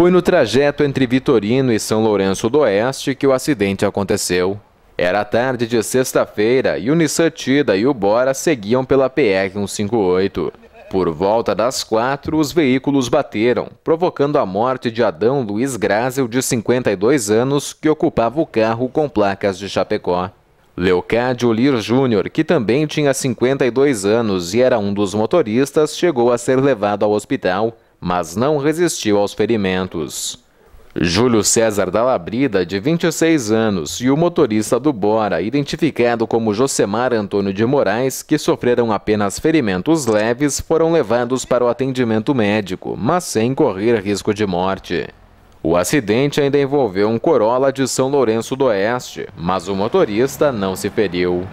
Foi no trajeto entre Vitorino e São Lourenço do Oeste que o acidente aconteceu. Era tarde de sexta-feira e o Nissan Tida e o Bora seguiam pela PR-158. Por volta das quatro, os veículos bateram, provocando a morte de Adão Luiz Grazel, de 52 anos, que ocupava o carro com placas de Chapecó. Leocádio Lir Júnior, que também tinha 52 anos e era um dos motoristas, chegou a ser levado ao hospital, mas não resistiu aos ferimentos. Júlio César da Labrida, de 26 anos, e o motorista do Bora, identificado como Josemar Antônio de Moraes, que sofreram apenas ferimentos leves, foram levados para o atendimento médico, mas sem correr risco de morte. O acidente ainda envolveu um Corolla de São Lourenço do Oeste, mas o motorista não se feriu.